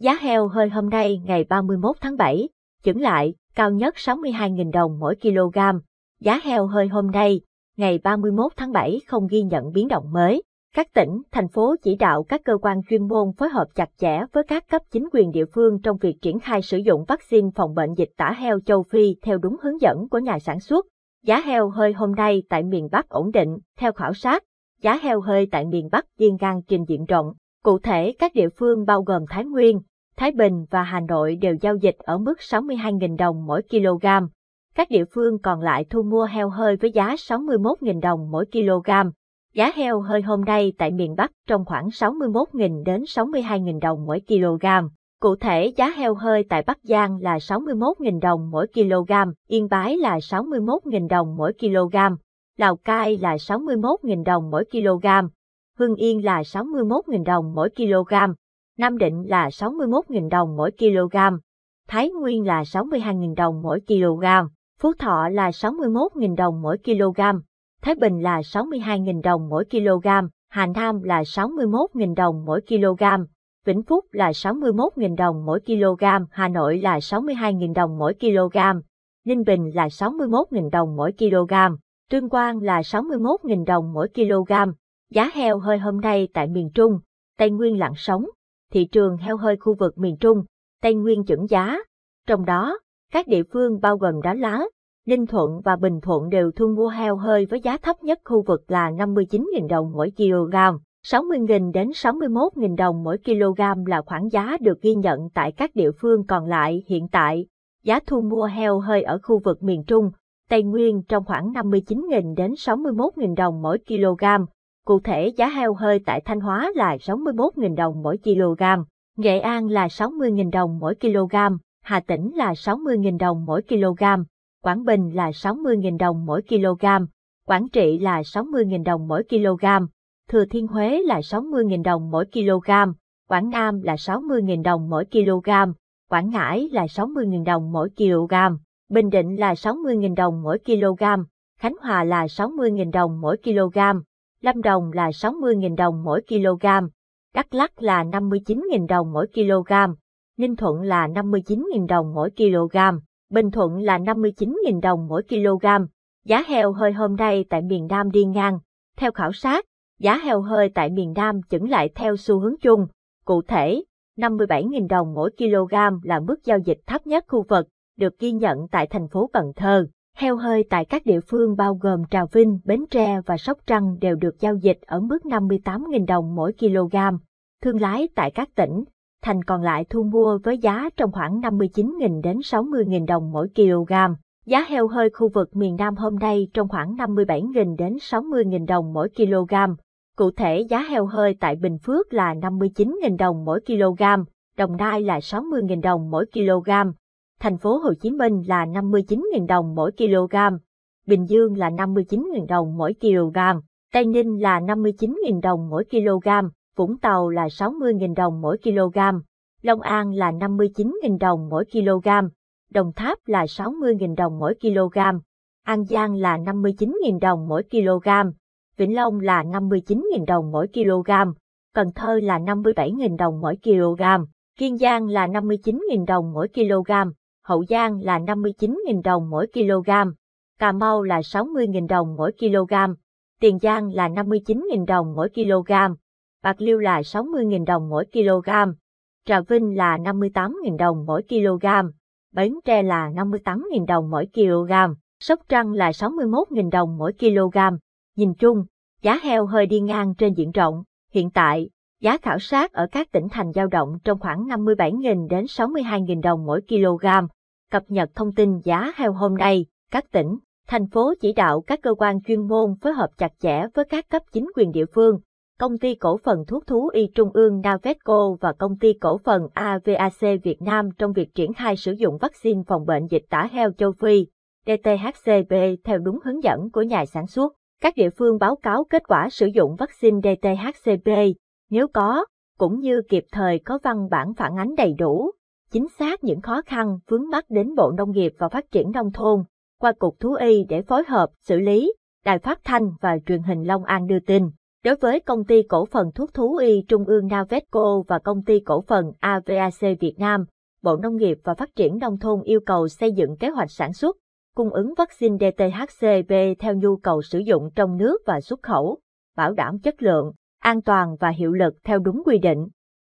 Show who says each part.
Speaker 1: Giá heo hơi hôm nay ngày 31 tháng 7, chững lại, cao nhất 62.000 đồng mỗi kg. Giá heo hơi hôm nay, ngày 31 tháng 7 không ghi nhận biến động mới. Các tỉnh, thành phố chỉ đạo các cơ quan chuyên môn phối hợp chặt chẽ với các cấp chính quyền địa phương trong việc triển khai sử dụng vaccine phòng bệnh dịch tả heo châu Phi theo đúng hướng dẫn của nhà sản xuất. Giá heo hơi hôm nay tại miền Bắc ổn định, theo khảo sát, giá heo hơi tại miền Bắc diên gan trình diện rộng. Cụ thể, các địa phương bao gồm Thái Nguyên, Thái Bình và Hà Nội đều giao dịch ở mức 62.000 đồng mỗi kg. Các địa phương còn lại thu mua heo hơi với giá 61.000 đồng mỗi kg. Giá heo hơi hôm nay tại miền Bắc trong khoảng 61.000 đến 62.000 đồng mỗi kg. Cụ thể, giá heo hơi tại Bắc Giang là 61.000 đồng mỗi kg, Yên Bái là 61.000 đồng mỗi kg, Lào Cai là 61.000 đồng mỗi kg, Hưng Yên là 61.000 đồng mỗi kg, Nam Định là 61.000 đồng mỗi kg, Thái Nguyên là 62.000 đồng mỗi kg, Phú Thọ là 61.000 đồng mỗi kg, Thái Bình là 62.000 đồng mỗi kg, Hà Nam là 61.000 đồng mỗi kg, Vĩnh Phúc là 61.000 đồng mỗi kg, Hà Nội là 62.000 đồng mỗi kg, Ninh Bình là 61.000 đồng mỗi kg, Tuyên Quang là 61.000 đồng mỗi kg, Giá heo hơi hôm nay tại miền Trung, Tây Nguyên lặng sóng, thị trường heo hơi khu vực miền Trung, Tây Nguyên chuẩn giá. Trong đó, các địa phương bao gồm Đá Lá, Ninh Thuận và Bình Thuận đều thu mua heo hơi với giá thấp nhất khu vực là 59.000 đồng mỗi kg, 60.000 đến 61.000 đồng mỗi kg là khoảng giá được ghi nhận tại các địa phương còn lại hiện tại. Giá thu mua heo hơi ở khu vực miền Trung, Tây Nguyên trong khoảng 59.000 đến 61.000 đồng mỗi kg, Cụ thể giá heo hơi tại Thanh Hóa là 61.000 đồng mỗi kg, Nghệ An là 60.000 đồng mỗi kg, Hà Tĩnh là 60.000 đồng mỗi kg, Quảng Bình là 60.000 đồng mỗi kg, Quảng Trị là 60.000 đồng mỗi kg, Thừa Thiên Huế là 60.000 đồng mỗi kg, Quảng Nam là 60.000 đồng mỗi kg, Quảng Ngãi là 60.000 đồng mỗi kg, Bình Định là 60.000 đồng mỗi kg, Khánh Hòa là 60.000 đồng mỗi kg, Lâm Đồng là 60.000 đồng mỗi kg, Đắk lắc là 59.000 đồng mỗi kg, Ninh Thuận là 59.000 đồng mỗi kg, Bình Thuận là 59.000 đồng mỗi kg. Giá heo hơi hôm nay tại miền Nam đi ngang. Theo khảo sát, giá heo hơi tại miền Nam chững lại theo xu hướng chung. Cụ thể, 57.000 đồng mỗi kg là mức giao dịch thấp nhất khu vực, được ghi nhận tại thành phố Cần Thơ. Heo hơi tại các địa phương bao gồm Trà Vinh, Bến Tre và Sóc Trăng đều được giao dịch ở mức 58.000 đồng mỗi kg. Thương lái tại các tỉnh, thành còn lại thu mua với giá trong khoảng 59.000 đến 60.000 đồng mỗi kg. Giá heo hơi khu vực miền Nam hôm nay trong khoảng 57.000 đến 60.000 đồng mỗi kg. Cụ thể giá heo hơi tại Bình Phước là 59.000 đồng mỗi kg, Đồng Nai là 60.000 đồng mỗi kg, thành phố Hồ Chí Minh là 59.000 đồng mỗi kg, Bình Dương là 59.000 đồng mỗi kg, Tây Ninh là 59.000 đồng mỗi kg, Vũng Tàu là 60.000 đồng mỗi kg, Long An là 59.000 đồng mỗi kg, Đồng Tháp là 60.000 đồng mỗi kg, An Giang là 59.000 đồng mỗi kg, Vĩnh Long là 59.000 đồng mỗi kg, Cần Thơ là 57.000 đồng mỗi kg, Kiên Giang là 59.000 đồng mỗi kg, Hậu Giang là 59.000 đồng mỗi kg, Cà Mau là 60.000 đồng mỗi kg, Tiền Giang là 59.000 đồng mỗi kg, Bạc Liêu là 60.000 đồng mỗi kg, Trà Vinh là 58.000 đồng mỗi kg, Bến Tre là 58.000 đồng mỗi kg, Sóc Trăng là 61.000 đồng mỗi kg. Nhìn chung, giá heo hơi đi ngang trên diện rộng. Hiện tại, giá khảo sát ở các tỉnh thành dao động trong khoảng 57.000 đến 62.000 đồng mỗi kg cập nhật thông tin giá heo hôm nay, các tỉnh, thành phố chỉ đạo các cơ quan chuyên môn phối hợp chặt chẽ với các cấp chính quyền địa phương, công ty cổ phần thuốc thú y trung ương Navetco và công ty cổ phần AVAC Việt Nam trong việc triển khai sử dụng vaccine phòng bệnh dịch tả heo châu Phi, DTHCP theo đúng hướng dẫn của nhà sản xuất. Các địa phương báo cáo kết quả sử dụng vaccine DTHCP, nếu có, cũng như kịp thời có văn bản phản ánh đầy đủ chính xác những khó khăn vướng mắt đến Bộ Nông nghiệp và Phát triển Nông thôn, qua Cục Thú y để phối hợp, xử lý, Đài Phát Thanh và Truyền hình Long An đưa tin. Đối với công ty cổ phần thuốc thú y Trung ương Navetco và công ty cổ phần AVAC Việt Nam, Bộ Nông nghiệp và Phát triển Nông thôn yêu cầu xây dựng kế hoạch sản xuất, cung ứng vaccine DTHCV theo nhu cầu sử dụng trong nước và xuất khẩu, bảo đảm chất lượng, an toàn và hiệu lực theo đúng quy định.